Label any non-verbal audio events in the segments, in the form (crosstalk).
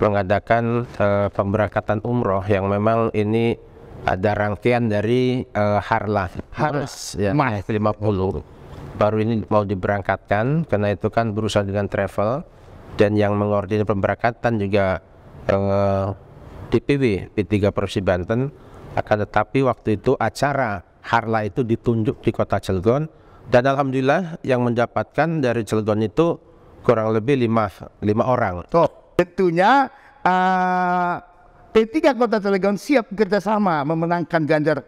mengadakan uh, pemberangkatan umroh yang memang ini ada rangkaian dari uh, Harlah Harus ya, 50 eh, baru ini mau diberangkatkan karena itu kan berusaha dengan travel dan yang mengordinir pemberangkatan juga uh, DPW P3 Provinsi Banten akan tetapi waktu itu acara Harla itu ditunjuk di kota Cilegon dan alhamdulillah yang mendapatkan dari Cilegon itu kurang lebih lima, lima orang. Top. Tentunya eh, P3 Kota Cilegon siap kerjasama memenangkan Ganjar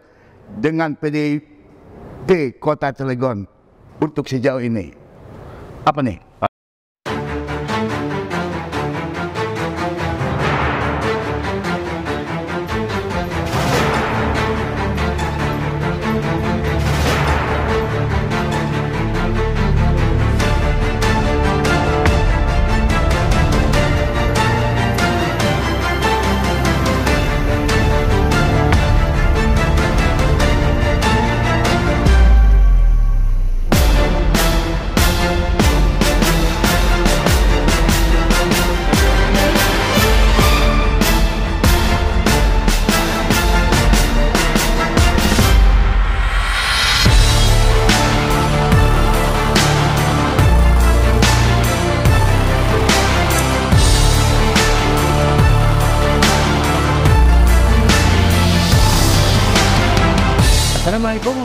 dengan PDIP Kota Cilegon untuk sejauh ini. Apa nih?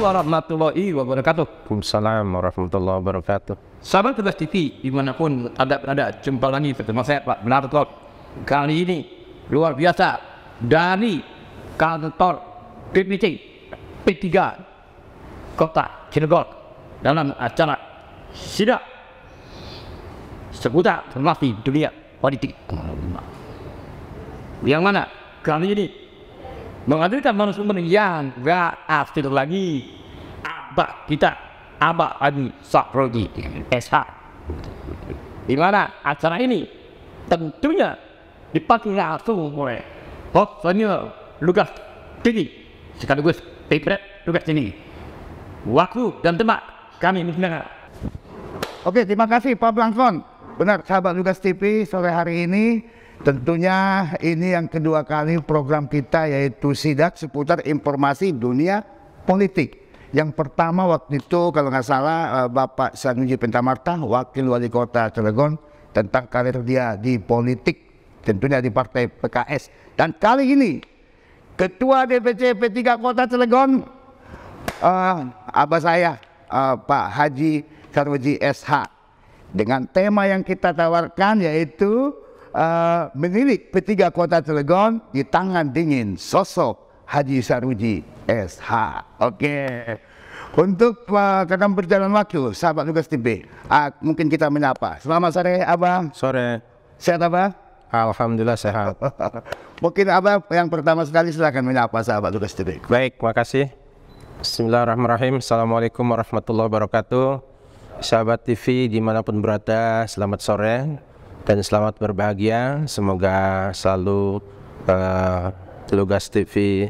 warahmatullahi wabarakatuh. Waalaikumsalam warahmatullahi wabarakatuh. Sahabat Tugas TV dimanapun ada berada, jumpa lagi bersama saya Pak Benarto. Kali ini luar biasa dari kantor DPC P3 Kota Cilegon dalam acara sidak seputar termasuk dunia politik. Yang mana kali ini menghadirkan manusia yang gak asli lagi sahabat kita abah Adi Sahrodi SH eh, di mana acara ini tentunya dipakai langsung oleh host senior Lukas Tinggi sekaligus Pipret Lukas Tini waktu dan tempat kami mendengar Oke, terima kasih Pak Blankson. Benar, sahabat Lukas TV sore hari ini tentunya ini yang kedua kali program kita yaitu sidak seputar informasi dunia politik. Yang pertama waktu itu kalau nggak salah eh, Bapak Sanuji Pentamarta, Wakil Wali Kota Cilegon tentang karir dia di politik tentunya di Partai PKS. Dan kali ini Ketua DPC P3 Kota Cilegon uh, abah saya uh, Pak Haji Sarwaji SH dengan tema yang kita tawarkan yaitu uh, menilik P3 Kota Cilegon di tangan dingin sosok Haji Saruji SH. Oke. Okay. Untuk uh, eh, perjalanan berjalan waktu, sahabat tugas TV, uh, ah, mungkin kita menyapa. Selamat sore, Abang. Sore. Sehat, Abang? Alhamdulillah sehat. (laughs) mungkin Abang yang pertama sekali silakan menyapa sahabat tugas TV. Baik, makasih. Bismillahirrahmanirrahim. Assalamualaikum warahmatullahi wabarakatuh. Sahabat TV dimanapun berada, selamat sore dan selamat berbahagia. Semoga selalu uh, Lugas TV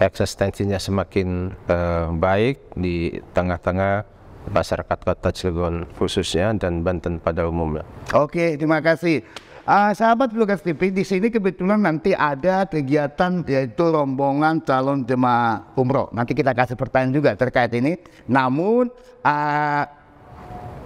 eksistensinya semakin uh, baik di tengah-tengah masyarakat kota Cilegon khususnya dan Banten pada umumnya. Oke, terima kasih. Uh, sahabat Lukas TV, di sini kebetulan nanti ada kegiatan yaitu rombongan calon jemaah umroh. Nanti kita kasih pertanyaan juga terkait ini. Namun uh,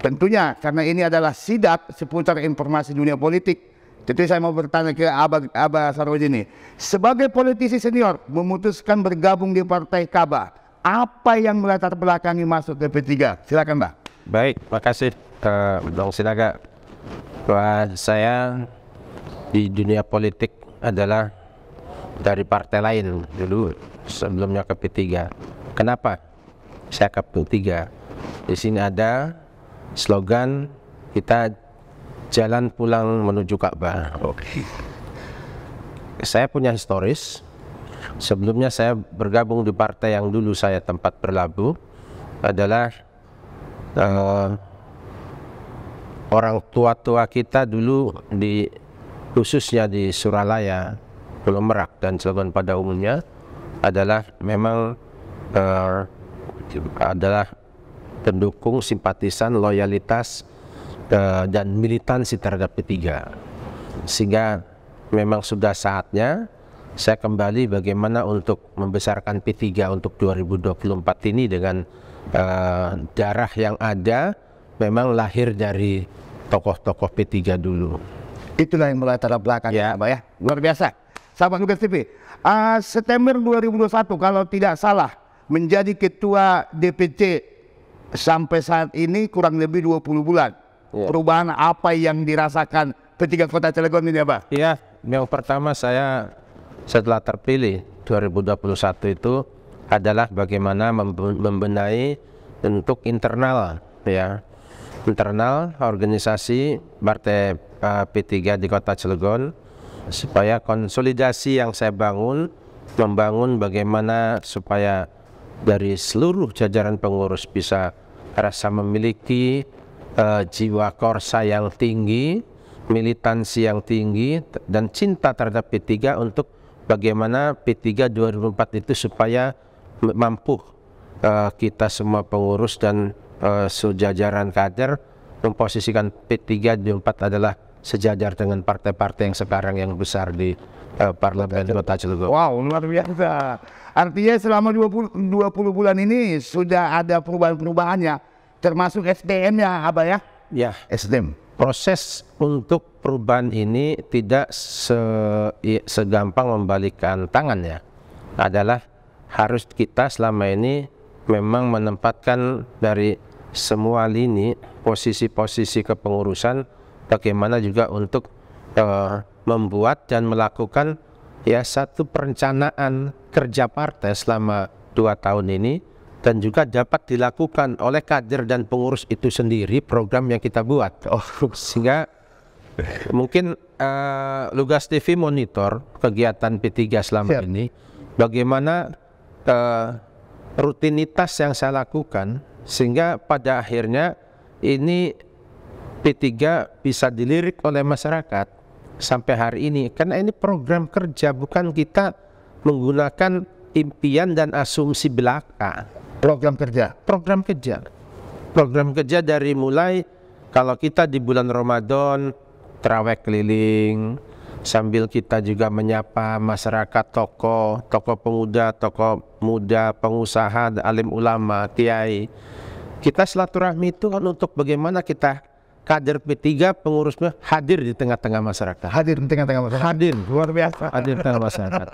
tentunya karena ini adalah sidat seputar informasi dunia politik, jadi saya mau bertanya ke Abah, Abah Sarwajini. Sebagai politisi senior memutuskan bergabung di Partai Kaba, apa yang melatar belakangi masuk ke P3? Silakan, Pak. Baik, makasih uh, Bang Sinaga. Wah, saya di dunia politik adalah dari partai lain dulu sebelumnya ke P3. Kenapa? Saya ke P3. Di sini ada slogan kita Jalan pulang menuju Ka'bah. Okay. Saya punya historis. Sebelumnya saya bergabung di partai yang dulu saya tempat berlabuh adalah uh, orang tua-tua kita dulu di khususnya di Suralaya, Pulau Merak dan Cilegon pada umumnya adalah memang uh, adalah pendukung simpatisan loyalitas Eh, dan militansi terhadap P ketiga. Sehingga memang sudah saatnya saya kembali bagaimana untuk membesarkan P3 untuk 2024 ini dengan uh, darah yang ada memang lahir dari tokoh-tokoh P3 dulu. Itulah yang melatar belakang ya, Pak ya. Luar biasa. Sahabat Lukas TV, uh, September 2021 kalau tidak salah menjadi ketua DPC sampai saat ini kurang lebih 20 bulan yeah. perubahan apa yang dirasakan ketika kota Cilegon ini apa? Iya, yang pertama saya setelah terpilih 2021 itu adalah bagaimana membenahi bentuk internal ya internal organisasi partai uh, eh, P3 di Kota Cilegon supaya konsolidasi yang saya bangun membangun bagaimana supaya dari seluruh jajaran pengurus bisa rasa memiliki uh, jiwa korsa yang tinggi, militansi yang tinggi, dan cinta terhadap P3 untuk bagaimana P3 2004 itu supaya mampu uh, kita semua pengurus dan uh, sejajaran kader memposisikan P3 2004 adalah sejajar dengan partai-partai yang sekarang yang besar di uh, parlemen Kota Cilegon. Wow, luar biasa. Artinya selama 20, 20 bulan ini sudah ada perubahan-perubahannya termasuk sdm ya apa ya? Ya. SDM. Proses untuk perubahan ini tidak se segampang membalikan tangan ya. Adalah harus kita selama ini memang menempatkan dari semua lini posisi-posisi kepengurusan bagaimana juga untuk uh, membuat dan melakukan ya satu perencanaan kerja partai selama dua tahun ini dan juga dapat dilakukan oleh kader dan pengurus itu sendiri program yang kita buat. Oh, (laughs) sehingga mungkin uh, Lugas TV monitor kegiatan P3 selama Siap. ini bagaimana uh, rutinitas yang saya lakukan sehingga pada akhirnya ini P3 bisa dilirik oleh masyarakat sampai hari ini karena ini program kerja bukan kita menggunakan impian dan asumsi belaka Program kerja. Program kerja. Program kerja dari mulai kalau kita di bulan Ramadan terawih keliling sambil kita juga menyapa masyarakat toko toko pemuda, toko muda, pengusaha, alim ulama, kiai. Kita silaturahmi itu kan untuk bagaimana kita kader P3 pengurusnya hadir di tengah-tengah masyarakat. Hadir di tengah-tengah masyarakat. Hadir. Luar biasa. Hadir di tengah masyarakat.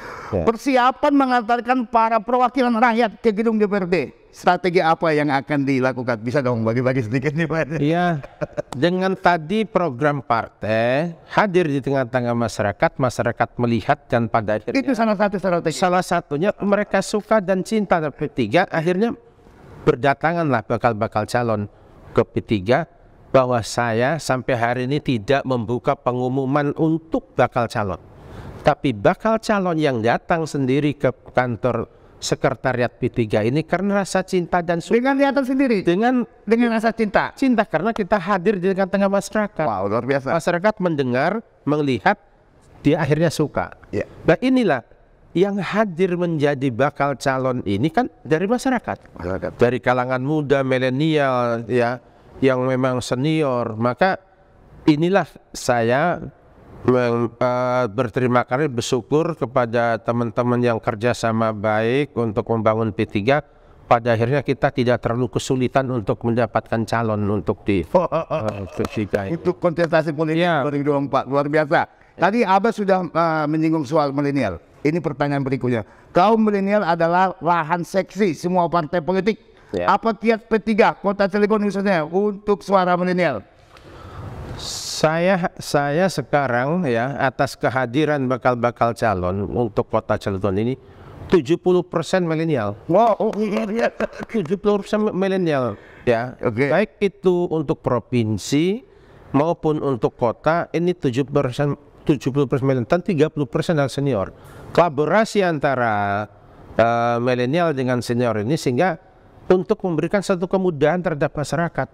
(laughs) ya. Persiapan mengantarkan para perwakilan rakyat ke gedung DPRD. Strategi apa yang akan dilakukan? Bisa dong bagi-bagi sedikit nih Pak. (laughs) Iya. Dengan tadi program partai hadir di tengah-tengah masyarakat, masyarakat melihat dan pada akhirnya itu salah satu strategi. Salah satunya mereka suka dan cinta P3 akhirnya berdatanganlah bakal-bakal calon ke P3 bahwa saya sampai hari ini tidak membuka pengumuman untuk bakal calon. Tapi bakal calon yang datang sendiri ke kantor sekretariat P3 ini karena rasa cinta dan suka. Dengan datang sendiri? Dengan dengan rasa cinta? Cinta, karena kita hadir di tengah-tengah masyarakat. Wow, luar biasa. Masyarakat mendengar, melihat, dia akhirnya suka. ya Nah inilah yang hadir menjadi bakal calon ini kan dari masyarakat, masyarakat. dari kalangan muda, milenial, ya yang memang senior maka inilah saya men, uh, eh, berterima kasih bersyukur kepada teman-teman yang kerjasama baik untuk membangun P3 pada akhirnya kita tidak terlalu kesulitan untuk mendapatkan calon untuk di oh, Uh, untuk kontestasi politik ya. 2024 luar biasa tadi Abah sudah uh, menyinggung soal milenial ini pertanyaan berikutnya kaum milenial adalah lahan seksi semua partai politik Yeah. Apa tiap P3 Kota Cilegon khususnya untuk suara milenial? Saya saya sekarang ya atas kehadiran bakal-bakal calon untuk Kota Cilegon ini 70% milenial. Wow, oh, iya, iya. 70% milenial ya. Okay. Baik itu untuk provinsi maupun untuk kota ini 70% 70% milenial dan 30% adalah senior. Kolaborasi antara uh, milenial dengan senior ini sehingga untuk memberikan satu kemudahan terhadap masyarakat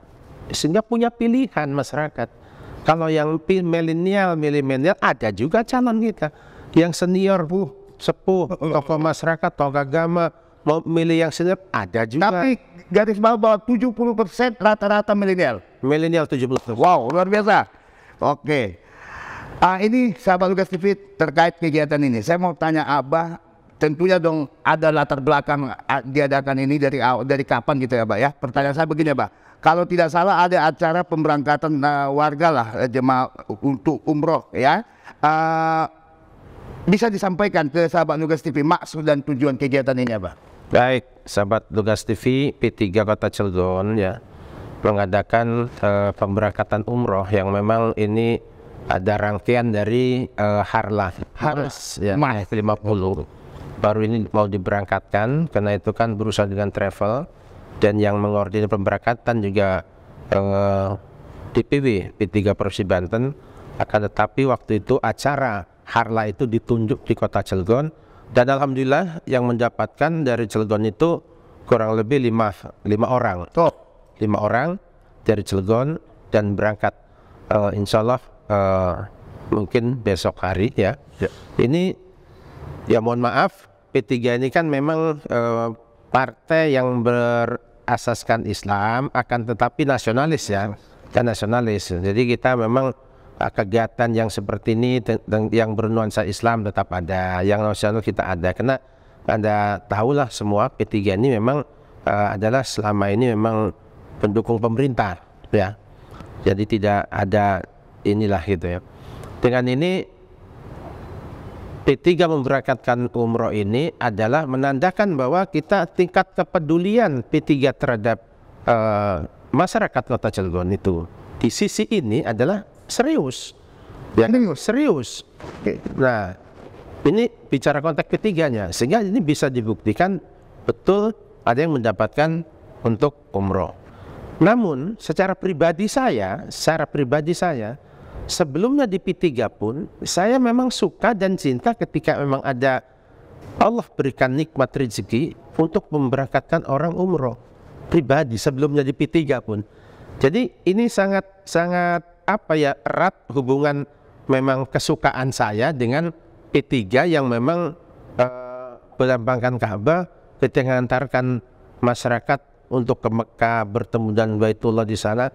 sehingga punya pilihan masyarakat kalau yang milenial milenial ada juga calon kita yang senior bu sepuh oh, oh, oh. tokoh masyarakat tokoh agama mau milih yang senior ada juga tapi garis bawah bahwa 70 persen rata-rata milenial milenial 70 wow luar biasa oke okay. Ah, ini sahabat Lukas TV terkait kegiatan ini. Saya mau tanya Abah tentunya dong ada latar belakang ah, diadakan ini dari dari kapan gitu ya, Pak ya. Pertanyaan saya begini ya, Pak. Kalau tidak salah ada acara pemberangkatan uh, warga lah eh, jemaah untuk umroh ya. Uh, bisa disampaikan ke sahabat Nugas TV maksud dan tujuan kegiatan ini ya, pak Baik, sahabat Nugas TV P3 Kota Cilegon ya mengadakan uh, pemberangkatan umroh yang memang ini ada rangkaian dari uh, Harlah Harlah ya, 50 baru ini mau diberangkatkan karena itu kan berusaha dengan travel dan yang mengordinir pemberangkatan juga eh, DPW P3 Provinsi Banten akan tetapi waktu itu acara Harla itu ditunjuk di kota Cilegon dan alhamdulillah yang mendapatkan dari Cilegon itu kurang lebih lima, lima orang oh. lima orang dari Cilegon dan berangkat uh, insya Allah uh, mungkin besok hari ya. ya. Ini ya mohon maaf P3 ini kan memang eh, partai yang berasaskan Islam akan tetapi nasionalis ya dan nasionalis jadi kita memang eh, kegiatan yang seperti ini yang bernuansa Islam tetap ada yang nasional kita ada karena anda tahulah semua P3 ini memang uh, adalah selama ini memang pendukung pemerintah ya jadi tidak ada inilah gitu ya dengan ini P3 memberangkatkan umroh ini adalah menandakan bahwa kita tingkat kepedulian P3 terhadap uh, masyarakat Kota Cilegon itu di sisi ini adalah serius. Ya, serius. Nah, ini bicara konteks ketiganya sehingga ini bisa dibuktikan betul ada yang mendapatkan untuk umroh. Namun secara pribadi saya, secara pribadi saya sebelumnya di P3 pun saya memang suka dan cinta ketika memang ada Allah berikan nikmat rezeki untuk memberangkatkan orang umroh pribadi sebelumnya di P3 pun. Jadi ini sangat sangat apa ya erat hubungan memang kesukaan saya dengan P3 yang memang uh, eh, berlambangkan Ka'bah ketika mengantarkan masyarakat untuk ke Mekah bertemu dan Baitullah di sana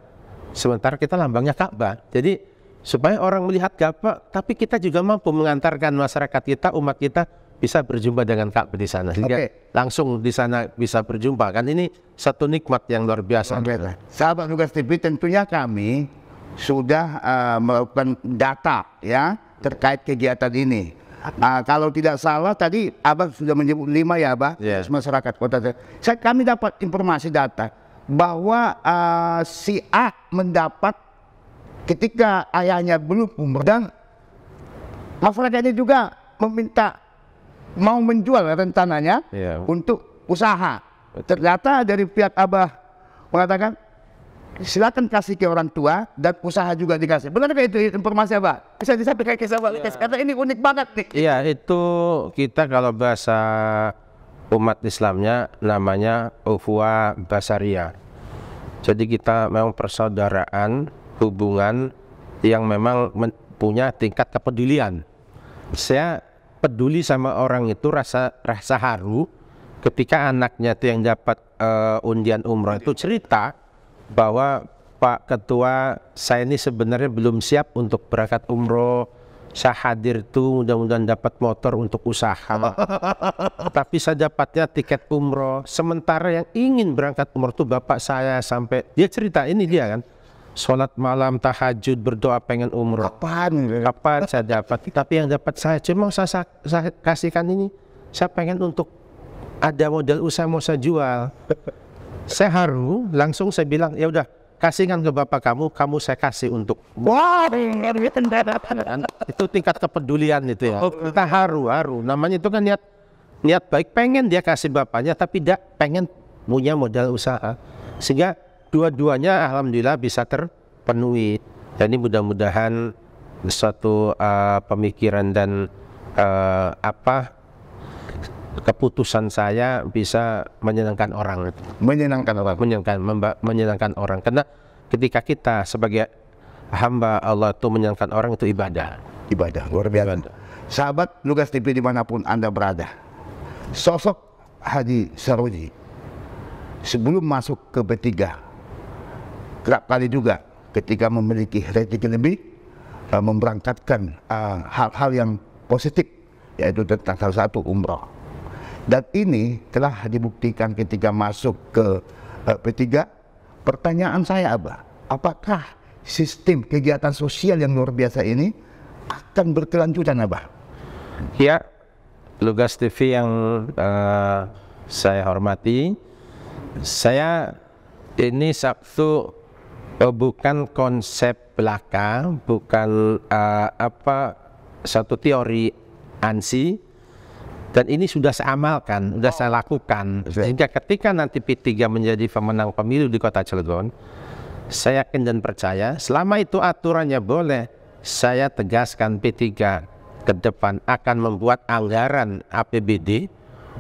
sementara kita lambangnya Ka'bah. Jadi supaya orang melihat Ka'bah tapi kita juga mampu mengantarkan masyarakat kita umat kita bisa berjumpa dengan Ka'bah di sana sehingga okay. langsung di sana bisa berjumpa kan ini satu nikmat yang luar biasa okay. sahabat tugas TV tentunya kami sudah uh, melakukan data ya terkait kegiatan ini uh, kalau tidak salah tadi Abah sudah menyebut lima ya Abah iya. yeah. masyarakat kota saya kami dapat informasi data bahwa uh, si A mendapat ketika ayahnya belum memegang, masyarakatnya juga meminta mau menjual rentananya yeah. untuk usaha. Ternyata dari pihak Abah mengatakan silakan kasih ke orang tua dan usaha juga dikasih. Benar itu informasi apa? Bisa disampaikan ke sahabat Lukas ya. karena ini unik banget nih. Iya itu kita kalau bahasa umat Islamnya namanya Ufua basaria. Jadi kita memang persaudaraan hubungan yang memang punya tingkat kepedulian. Saya peduli sama orang itu rasa rasa haru ketika anaknya itu yang dapat uh, undian umroh itu cerita bahwa Pak Ketua saya ini sebenarnya belum siap untuk berangkat umroh saya hadir tuh mudah-mudahan dapat motor untuk usaha (laughs) tapi saya dapatnya tiket umroh sementara yang ingin berangkat umroh tuh bapak saya sampai dia cerita ini dia kan sholat malam tahajud berdoa pengen umroh kapan kapan saya dapat tapi yang dapat saya cuma saya, saya, kasihkan ini saya pengen untuk ada modal usaha mau saya jual saya haru langsung saya bilang ya udah kasihkan ke bapak kamu, kamu saya kasih untuk. Wah, itu tingkat kepedulian itu ya. Kita haru haru. Namanya itu kan niat niat baik pengen dia kasih bapaknya, tapi tidak pengen punya modal usaha. Sehingga dua-duanya alhamdulillah bisa terpenuhi. Jadi mudah-mudahan suatu uh, pemikiran dan uh, apa keputusan saya bisa menyenangkan orang. Menyenangkan orang. Menyenangkan menyenangkan orang. Karena ketika kita sebagai hamba Allah itu menyenangkan orang itu ibadah. Ibadah luar biasa. Ibadah. Sahabat Lugas TV dimanapun anda berada, sosok Haji Saruji sebelum masuk ke P3 kerap kali juga ketika memiliki rating lebih uh, memberangkatkan uh, hal-hal uh, yang positif yaitu tentang salah satu umroh dan ini telah dibuktikan ketika masuk ke uh, P3 pertanyaan saya apa apakah sistem kegiatan sosial yang luar biasa ini akan berkelanjutan apa ya Lugas TV yang uh, saya hormati saya ini Sabtu Oh, bukan konsep belaka, bukan uh, apa satu teori ansi, dan ini sudah saya amalkan, sudah saya lakukan. Oh. Sehingga ketika nanti P3 menjadi pemenang pemilu di kota Cilegon, saya yakin dan percaya selama itu aturannya boleh, saya tegaskan P3 ke depan akan membuat anggaran APBD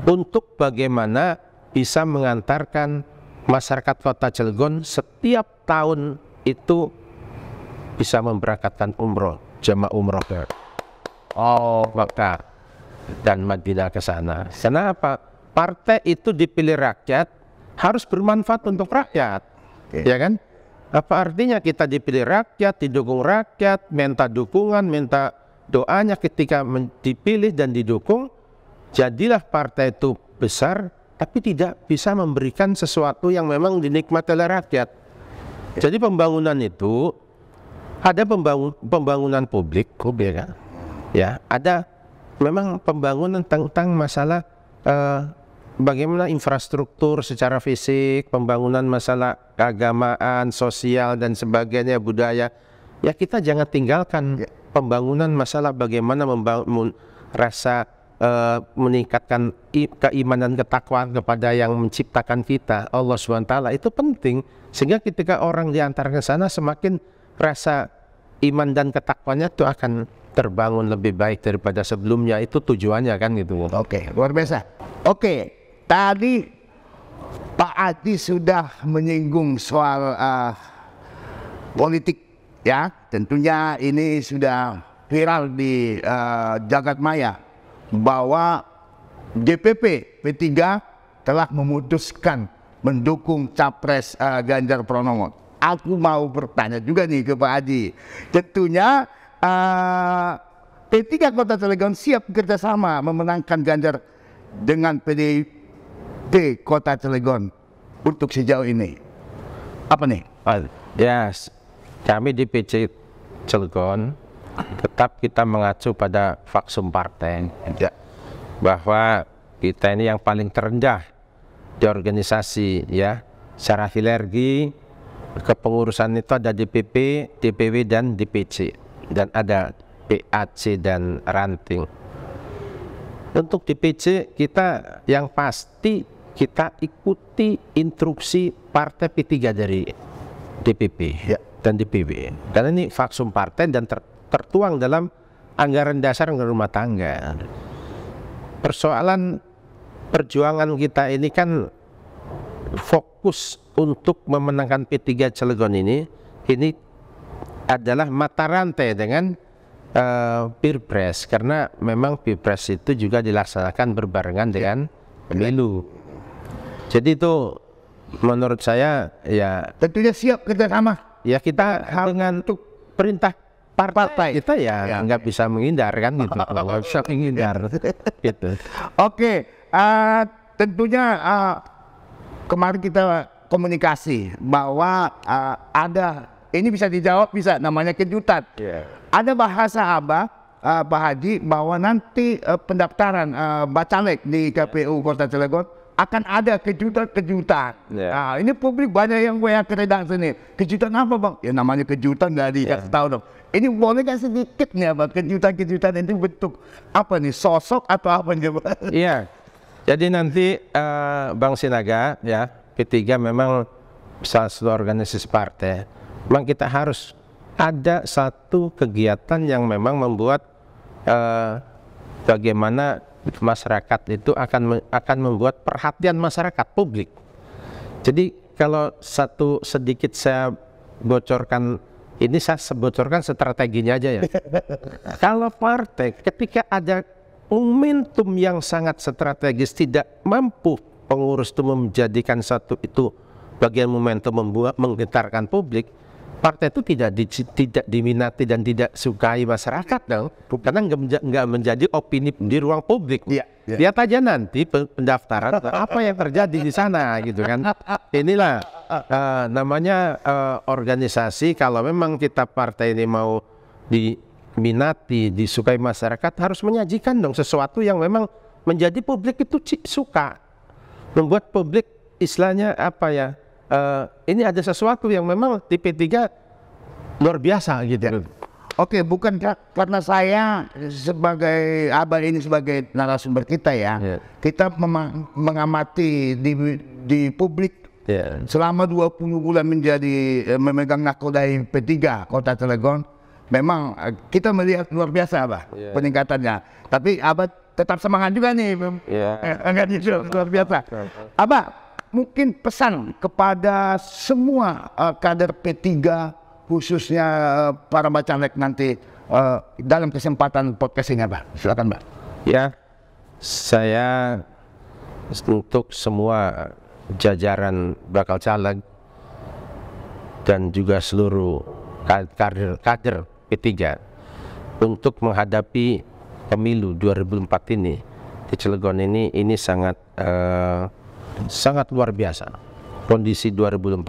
untuk bagaimana bisa mengantarkan masyarakat kota Cilegon setiap tahun itu bisa memberangkatkan umroh, jemaah umroh ke oh, Mekah dan Madinah ke sana. Kenapa? Partai itu dipilih rakyat harus bermanfaat untuk rakyat, okay. ya kan? Apa artinya kita dipilih rakyat, didukung rakyat, minta dukungan, minta doanya ketika dipilih dan didukung, jadilah partai itu besar tapi tidak bisa memberikan sesuatu yang memang dinikmati oleh rakyat. Jadi pembangunan itu ada pembangun, pembangunan publik, publik ya. ya, ada memang pembangunan tentang masalah eh, bagaimana infrastruktur secara fisik, pembangunan masalah keagamaan, sosial dan sebagainya, budaya. Ya kita jangan tinggalkan ya. pembangunan masalah bagaimana membangun rasa uh, meningkatkan keimanan ketakwaan kepada yang menciptakan kita Allah SWT itu penting sehingga ketika orang diantar ke sana semakin rasa iman dan ketakwanya itu akan terbangun lebih baik daripada sebelumnya itu tujuannya kan gitu oke okay, luar biasa oke okay, tadi Pak Adi sudah menyinggung soal uh, politik ya tentunya ini sudah viral di uh, jagat maya bahwa DPP P3 telah memutuskan mendukung capres uh, Ganjar Pranowo. Aku mau bertanya juga nih ke Pak Adi. Tentunya eh, P3 Kota Cilegon siap sama memenangkan Ganjar dengan PDIP Kota Cilegon untuk sejauh ini. Apa nih? yes. kami di PC Cilegon tetap kita mengacu pada faksum partai ya. bahwa kita ini yang paling terendah di organisasi ya secara filergi kepengurusan itu ada DPP, DPW dan DPC dan ada PAC dan ranting untuk DPC kita yang pasti kita ikuti instruksi partai P3 dari DPP ya. dan DPW karena ini faksum partai dan ter tertuang dalam anggaran dasar anggaran rumah tangga. Persoalan perjuangan kita ini kan fokus untuk memenangkan P3 Cilegon ini ini adalah mata rantai dengan uh, Pilpres karena memang Pilpres itu juga dilaksanakan berbarengan dengan pemilu. Jadi itu menurut saya ya tentunya siap kita sama Ya kita dengan untuk perintah partai, partai. kita ya, ya nggak bisa menghindar kan gitu (laughs) nggak bisa menghindar (laughs) iya. gitu oke uh, tentunya uh, kemarin kita komunikasi bahwa uh, ada ini bisa dijawab bisa namanya kejutan yeah. ada bahasa apa uh, Pak Haji bahwa nanti uh, pendaftaran uh, bacalek di iya. KPU Kota Cilegon akan ada kejutan-kejutan. Yeah. Ya. Nah, ini publik banyak yang gue keredang sini. Kejutan apa bang? Ya namanya kejutan dari dikasih ya. yeah. tahu dong. Ini boleh kan sedikit nih bang kejutan-kejutan ini bentuk apa nih sosok atau apa nih bang? Iya. Jadi nanti uh, Bang Sinaga ya ketiga memang salah satu organisasi partai. Memang kita harus ada satu kegiatan yang memang membuat uh, bagaimana masyarakat itu akan akan membuat perhatian masyarakat publik. Jadi kalau satu sedikit saya bocorkan ini saya sebocorkan strateginya aja ya. (laughs) kalau partai ketika ada momentum yang sangat strategis tidak mampu pengurus itu menjadikan satu itu bagian momentum membuat menggetarkan publik, partai itu tidak di, tidak diminati dan tidak sukai masyarakat dong karena nggak menjadi opini di ruang publik ya, ya. lihat aja nanti pendaftaran apa yang terjadi di sana gitu kan inilah uh, namanya uh, organisasi kalau memang kita partai ini mau diminati disukai masyarakat harus menyajikan dong sesuatu yang memang menjadi publik itu suka membuat publik istilahnya apa ya uh, ini ada sesuatu yang memang di P3 luar biasa gitu ya. Oke, Oke, bukan karena saya sebagai abah ini sebagai narasumber kita ya, yeah. kita mengamati di di publik yeah. selama 20 bulan menjadi eh, memegang nakoda P3 Kota Telegon memang eh, kita melihat luar biasa Abah yeah. peningkatannya. Tapi Abah tetap semangat juga nih. Yeah. Ya. Enggak luar biasa. Abah mungkin pesan kepada semua uh, kader P3 khususnya uh, para bacalek nanti uh, dalam kesempatan podcast ini Pak? Silakan Pak. Ya, saya untuk semua jajaran bakal caleg dan juga seluruh kader kader P3 untuk menghadapi pemilu 2004 ini di Cilegon ini ini sangat uh, sangat luar biasa kondisi 2004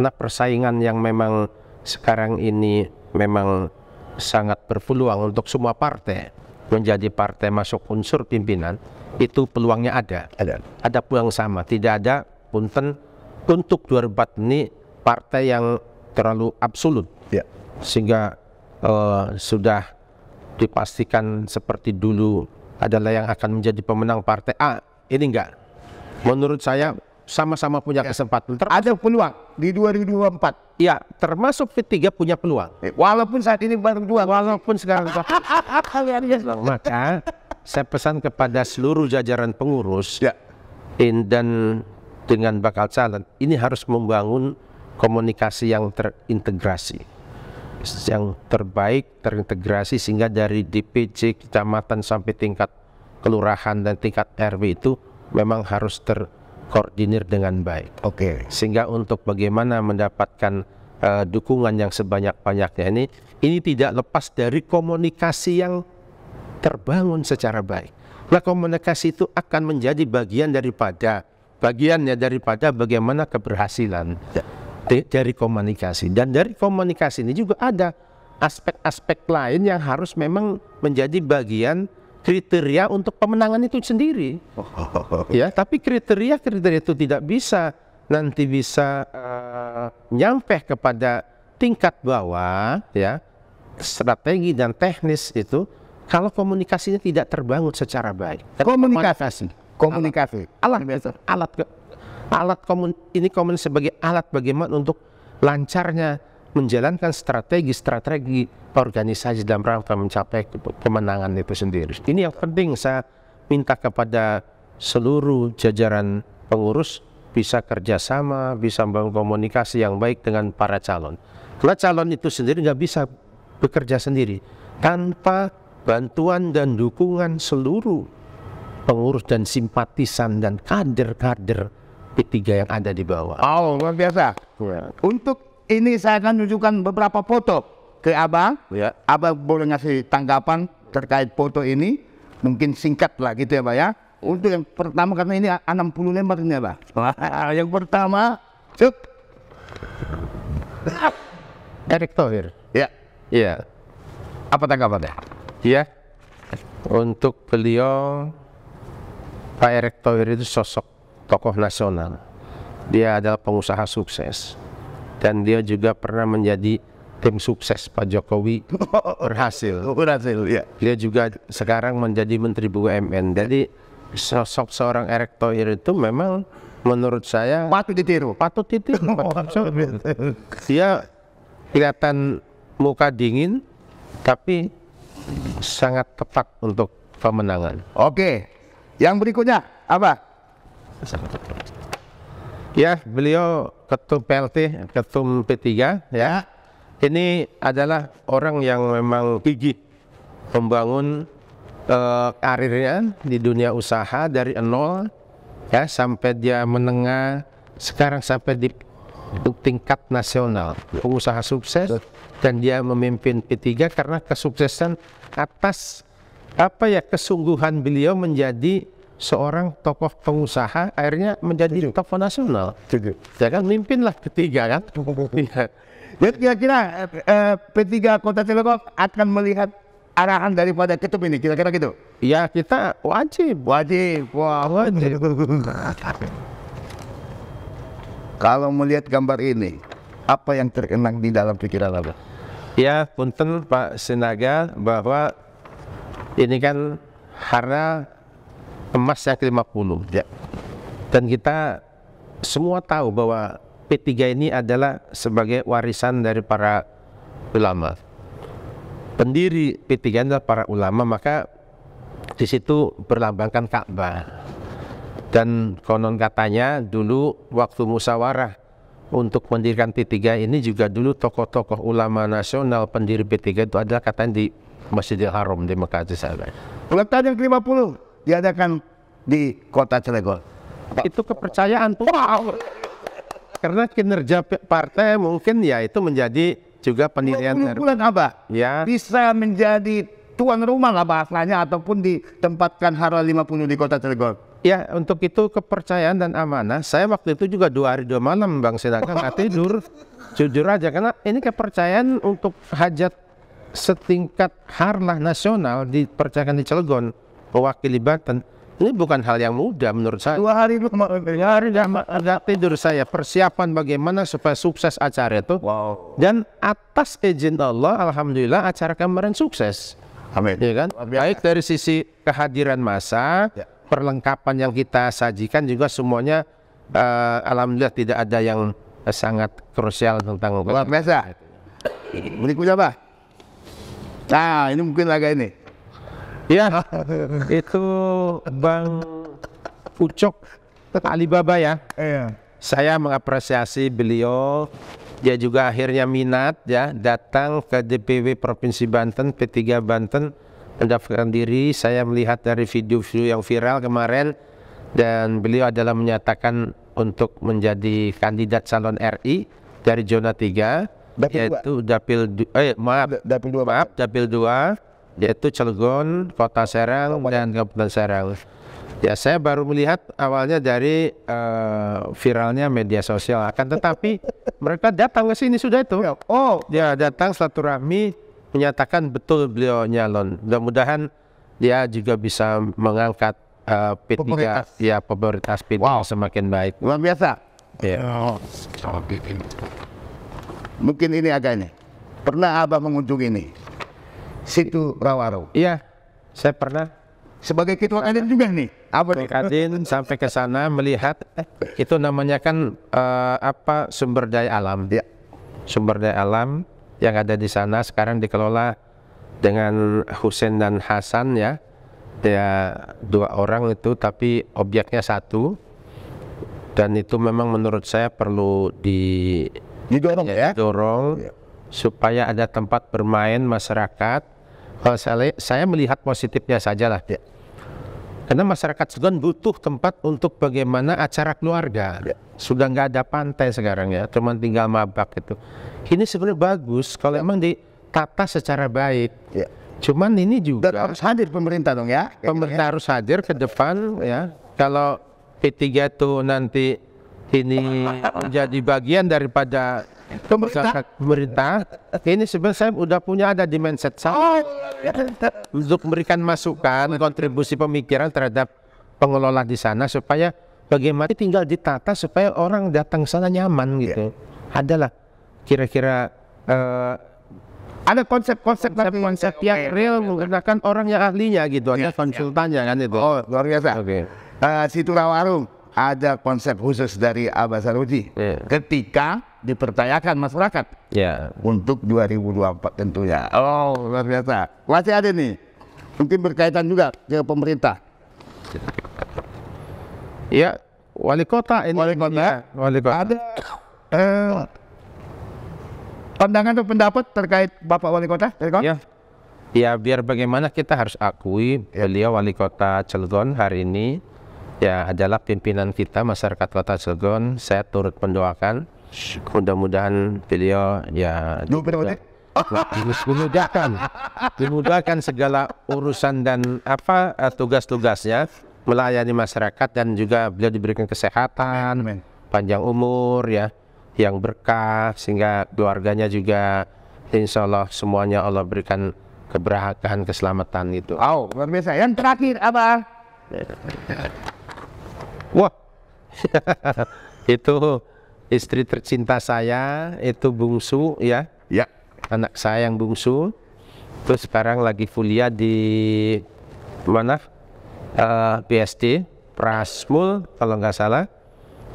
karena persaingan yang memang sekarang ini memang sangat berpeluang untuk semua partai menjadi partai masuk unsur pimpinan itu peluangnya ada ada ada peluang sama tidak ada punten untuk 2004 ini partai yang terlalu absolut ya. sehingga uh, sudah dipastikan seperti dulu adalah yang akan menjadi pemenang partai A ini enggak Menurut saya sama-sama punya ya. kesempatan. Ter ada peluang di 2024. Iya, termasuk P3 punya peluang. Eh, walaupun saat ini baru dua. Walaupun sekarang (laughs) Maka saya pesan kepada seluruh jajaran pengurus ya. in, dan dengan bakal calon ini harus membangun komunikasi yang terintegrasi yang terbaik terintegrasi sehingga dari DPC kecamatan sampai tingkat kelurahan dan tingkat RW itu memang harus terkoordinir dengan baik. Oke. Okay. Sehingga untuk bagaimana mendapatkan uh, dukungan yang sebanyak-banyaknya ini, ini tidak lepas dari komunikasi yang terbangun secara baik. Nah, komunikasi itu akan menjadi bagian daripada bagiannya daripada bagaimana keberhasilan ya. dari komunikasi dan dari komunikasi ini juga ada aspek-aspek lain yang harus memang menjadi bagian kriteria untuk pemenangan itu sendiri. Oh. Ya, tapi kriteria-kriteria itu tidak bisa nanti bisa uh, eh, nyampe kepada tingkat bawah ya strategi dan teknis itu kalau komunikasinya tidak terbangun secara baik. komunikasi, komunikasi. Alat alat alat, alat komun, ini komun sebagai alat bagaimana untuk lancarnya menjalankan strategi-strategi organisasi dalam rangka mencapai kemenangan itu sendiri. Ini yang penting saya minta kepada seluruh jajaran pengurus bisa kerjasama, bisa membangun komunikasi yang baik dengan para calon. Karena calon itu sendiri nggak bisa bekerja sendiri tanpa bantuan dan dukungan seluruh pengurus dan simpatisan dan kader-kader P3 yang ada di bawah. Oh, luar biasa. Iya. Untuk ini saya akan tunjukkan beberapa foto ke Abang. Ya. Abang boleh ngasih tanggapan terkait foto ini. Mungkin singkat lah gitu ya Pak ya. Untuk yang pertama karena ini 60 lembar ini ya Pak. yang pertama, cuk. Erick Thohir. Ya. ya. Apa tanggapannya? Ya, Untuk beliau Pak Erick Thohir itu sosok tokoh nasional. Dia adalah pengusaha sukses dan dia juga pernah menjadi tim sukses Pak Jokowi (laughs) berhasil. Oh, berhasil ya. Dia juga sekarang menjadi Menteri BUMN. Jadi sosok seorang Erick Thohir itu memang menurut saya patut ditiru. Patut ditiru. (laughs) Patut oh, ditiru. dia kelihatan muka dingin tapi sangat tepat untuk pemenangan. Oke. Yang berikutnya apa? Sangat tepat. Ya, beliau ketum PLT, ketum P3 ya. Ini adalah orang yang memang gigih membangun uh, karirnya di dunia usaha dari nol ya sampai dia menengah sekarang sampai di tingkat nasional pengusaha sukses dan dia memimpin P3 karena kesuksesan atas apa ya kesungguhan beliau menjadi seorang tokoh pengusaha akhirnya menjadi Tujuh. tokoh nasional. Tujuh. Ya kan, mimpinlah ketiga kan. (laughs) Iya. ya. Jadi kira-kira eh, P3 Kota Cilegon akan melihat arahan daripada ketum ini, kira-kira gitu? Ya kita wajib. Wajib, wah wajib. Kalau melihat gambar ini, apa yang terkenang di dalam pikiran Abah? Ya, punten Pak Sinaga bahwa ini kan karena emas yang ke-50 ya. dan kita semua tahu bahwa P3 ini adalah sebagai warisan dari para ulama pendiri P3 adalah para ulama maka di situ berlambangkan Ka'bah dan konon katanya dulu waktu musyawarah untuk mendirikan P3 ini juga dulu tokoh-tokoh ulama nasional pendiri P3 itu adalah katanya di Masjidil Haram di Mekah di sahabat. Ulang tahun yang ke-50 diadakan di kota Cilegon. Itu kepercayaan. Wow. Karena kinerja partai mungkin ya itu menjadi juga penilaian dari bulan apa? Ya. Bisa menjadi tuan rumah lah bahasanya ataupun ditempatkan Hara 50 di kota Cilegon. Ya, untuk itu kepercayaan dan amanah. Saya waktu itu juga dua hari dua malam Bang Sedangkan nggak tidur. Jujur aja, karena ini kepercayaan untuk hajat setingkat harlah nasional dipercayakan di Cilegon mewakili Banten ini bukan hal yang mudah menurut saya. Dua hari itu eh, hari tidak tidur saya. Persiapan bagaimana supaya sukses acara itu. Wow. Dan atas izin Allah, alhamdulillah acara kemarin sukses. Amin. Ya kan? Baik dari sisi kehadiran masa, ya. perlengkapan yang kita sajikan juga semuanya uh, alhamdulillah tidak ada yang sangat krusial tentang luar biasa. Berikutnya, apa? Nah, ini mungkin agak ini. Ya, (laughs) itu Bang Ucok Alibaba ya. Iya. Saya mengapresiasi beliau. Dia juga akhirnya minat ya datang ke DPW Provinsi Banten P3 Banten mendaftarkan diri. Saya melihat dari video-video yang viral kemarin dan beliau adalah menyatakan untuk menjadi kandidat calon RI dari zona 3 yaitu dapil eh maaf dapil 2 maaf dapil 2 yaitu Cilegon, Kota Serang dan Kabupaten Serang. Ya saya baru melihat awalnya dari uh, viralnya media sosial, akan tetapi (laughs) mereka datang ke sini sudah itu. Ya. Oh, ya datang rahmi menyatakan betul beliau nyalon. Mudah-mudahan dia juga bisa mengangkat uh, eh, P3 popularitas. ya popularitas P3 wow. semakin baik. Luar biasa. Ya. Oh. Mungkin ini agak ini. Pernah Abah mengunjungi ini? situ Rawaro. Iya, saya pernah. Sebagai ketua kadin juga nih. Apa nih? Kadin sampai ke sana melihat eh, itu namanya kan uh, apa sumber daya alam. Ya. Sumber daya alam yang ada di sana sekarang dikelola dengan Husen dan Hasan ya. Ya dua orang itu tapi objeknya satu dan itu memang menurut saya perlu di didorong ya, ya? dorong ya. supaya ada tempat bermain masyarakat uh, saya, saya melihat positifnya saja lah. ya. karena masyarakat Sudan butuh tempat untuk bagaimana acara keluarga ya. sudah nggak ada pantai sekarang ya cuma tinggal mabak itu ini sebenarnya bagus kalau emang ditata secara baik ya. cuman ini juga Dan harus hadir pemerintah dong ya pemerintah ya. harus hadir ke depan ya kalau P3 itu nanti ini menjadi bagian daripada pemerintah, pemerintah ini sebenarnya saya sudah punya ada di mindset saya oh. untuk memberikan masukan kontribusi pemikiran terhadap pengelola di sana supaya bagaimana tinggal ditata supaya orang datang sana nyaman gitu yeah. adalah kira-kira uh, ada konsep-konsep konsep yang real menggunakan orang yang ahlinya gitu ada iya, iya. konsultannya kan itu oh luar biasa okay. uh, eh, situ warung ada konsep khusus dari Abah Saruji yeah. ketika dipertanyakan masyarakat yeah. untuk 2024 tentunya. Oh luar biasa. Masih ada nih, mungkin berkaitan juga ke pemerintah. Ya, wali kota ini. Wali kota. Ya, wali kota. Ada eh, pandangan atau pendapat terkait Bapak Wali Kota? Ya, ya biar bagaimana kita harus akui iya. beliau Wali Kota Cilegon hari ini Ya, adalah pimpinan kita masyarakat Kota Cilegon. Saya turut mendoakan. Mudah-mudahan beliau ya dimudahkan, dimudahkan segala urusan dan apa eh, tugas-tugasnya melayani masyarakat dan juga beliau diberikan kesehatan, Amen. panjang umur ya, yang berkah sehingga keluarganya juga insya Allah semuanya Allah berikan keberkahan keselamatan itu. Oh, luar biasa. Yang terakhir apa? Ya. Wah, (laughs) itu istri tercinta saya, itu bungsu ya. Ya. Anak saya yang bungsu. Terus sekarang lagi kuliah di mana? Uh, eh, Prasmul kalau nggak salah.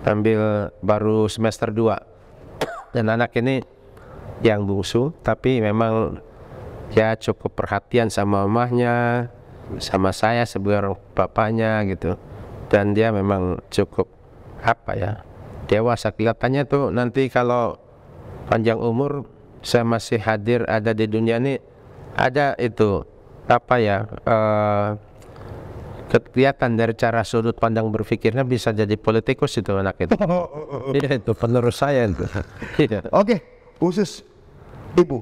Ambil baru semester 2. (coughs) Dan anak ini yang bungsu, tapi memang ya cukup perhatian sama mamahnya, sama saya sebagai orang bapaknya gitu dan dia memang cukup apa ya dewasa kelihatannya tuh nanti kalau panjang umur saya masih hadir ada di dunia ini ada itu apa ya eh, kelihatan dari cara sudut pandang berpikirnya bisa jadi politikus itu anak itu. (laughs) Iya itu penerus saya itu. (laughs) Iya. Oke, okay, khusus ibu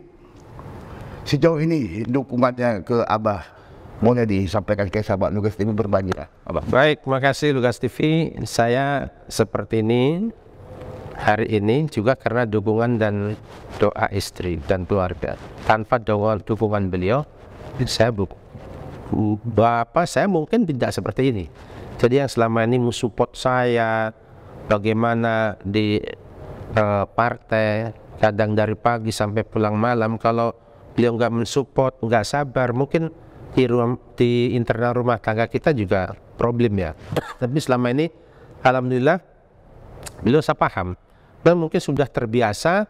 sejauh ini dukungannya ke abah maunya disampaikan ke sahabat Lugas TV berbanyak. Baik, Baik, kasih Lugas TV. Saya seperti ini hari ini juga karena dukungan dan doa istri dan keluarga. Tanpa doa dukungan beliau, saya bu bapak saya mungkin tidak seperti ini. Jadi yang selama ini mensupport saya, bagaimana di uh, partai, kadang dari pagi sampai pulang malam, kalau beliau nggak mensupport, nggak sabar, mungkin di, ruang, di internal rumah tangga kita juga problem ya. Tapi selama ini alhamdulillah beliau saya paham. Dan mungkin sudah terbiasa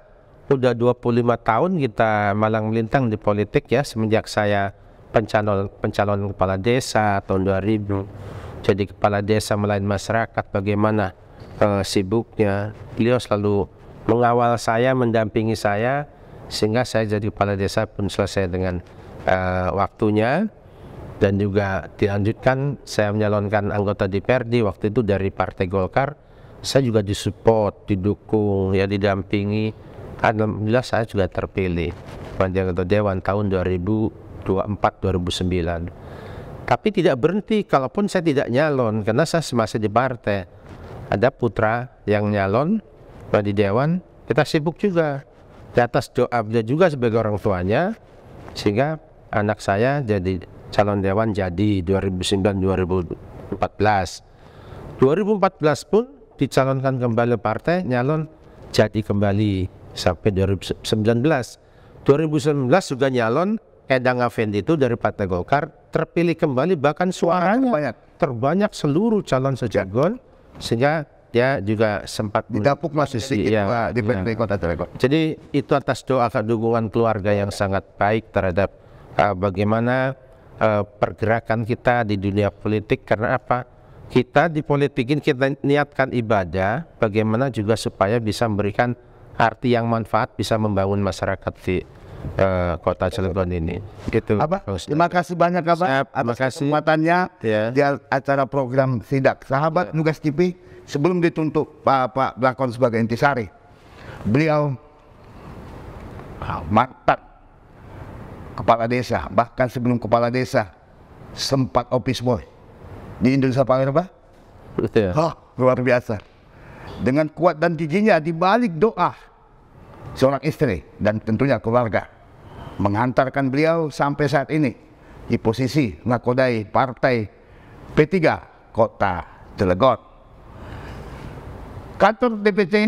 udah 25 tahun kita malang melintang di politik ya semenjak saya pencalon pencalon kepala desa tahun 2000 jadi kepala desa melain masyarakat bagaimana uh, sibuknya beliau selalu mengawal saya mendampingi saya sehingga saya jadi kepala desa pun selesai dengan uh, waktunya dan juga dilanjutkan saya menyalonkan anggota DPRD waktu itu dari Partai Golkar saya juga disupport, didukung, ya didampingi Alhamdulillah saya juga terpilih menjadi anggota Dewan tahun 2024-2009 tapi tidak berhenti kalaupun saya tidak nyalon karena saya masih di partai ada putra yang nyalon di Dewan kita sibuk juga di atas doa juga sebagai orang tuanya sehingga anak saya jadi calon dewan jadi 2009 2014 2014 pun dicalonkan kembali partai nyalon jadi kembali sampai 2019 2019 juga nyalon Edang Afendi itu dari Partai Golkar terpilih kembali bahkan suaranya banyak. terbanyak seluruh calon sejak ya. gol sehingga dia juga sempat didapuk masih sedikit ya, di ya. Kota Telegor. Jadi itu atas doa dukungan keluarga yang sangat baik terhadap uh, bagaimana uh, pergerakan kita di dunia politik karena apa? Kita di politik ini kita niatkan ibadah bagaimana juga supaya bisa memberikan arti yang manfaat bisa membangun masyarakat di uh, kota Cilegon ini. Gitu. Apa? Terima kasih banyak Kak. Siap, kasih. kesempatannya yeah. di acara program Sidak. Sahabat yeah. Nugas TV, sebelum dituntut Pak Pak Blakon sebagai intisari, beliau mantap kepala desa, bahkan sebelum kepala desa sempat office boy di Indonesia Pak Irba. Ya. Oh, luar biasa. Dengan kuat dan giginya dibalik doa seorang istri dan tentunya keluarga mengantarkan beliau sampai saat ini di posisi nakodai partai P3 Kota Cilegon. Kantor DPC uh,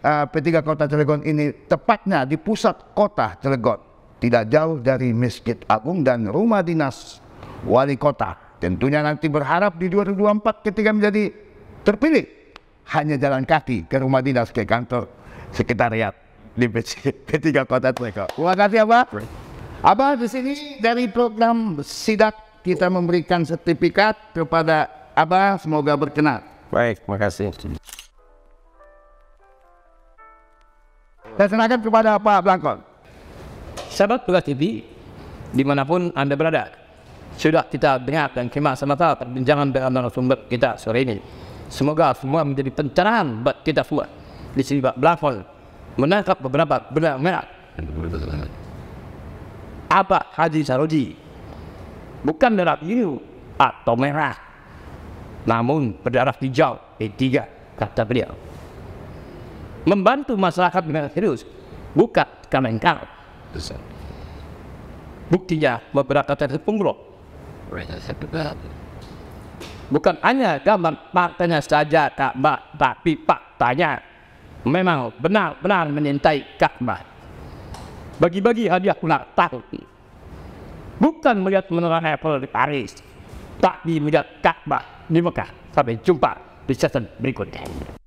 eh, P3 Kota Cilegon ini tepatnya di pusat kota Cilegon tidak jauh dari Masjid Agung dan rumah dinas wali kota. Tentunya nanti berharap di 2024 ketika menjadi terpilih hanya jalan kaki ke rumah dinas ke kantor sekretariat di P3 Kota Treko. Terima kasih Abah. Abah di sini dari program sidak kita memberikan sertifikat kepada Abah semoga berkenan. Baik, terima kasih. Saya serahkan kepada Pak blankon Sahabat Pula TV, dimanapun Anda berada, sudah kita dengar dan simak sama perbincangan dengan narasumber kita sore ini. Semoga semua menjadi pencerahan buat kita semua di sini Pak Blafol menangkap beberapa benar merah. Apa Haji Saroji? Bukan darah biru atau merah, namun berdarah hijau E3 eh, kata beliau. Membantu masyarakat dengan serius bukan kaleng Buktinya beberapa dari umroh. Bukan hanya gambar partainya saja Ka'bah, tapi faktanya memang benar-benar mencintai Ka'bah. Bagi-bagi hadiah ulang tahun. Bukan melihat menara Eiffel di Paris, tapi melihat Ka'bah di Mekah. Sampai jumpa di season berikutnya.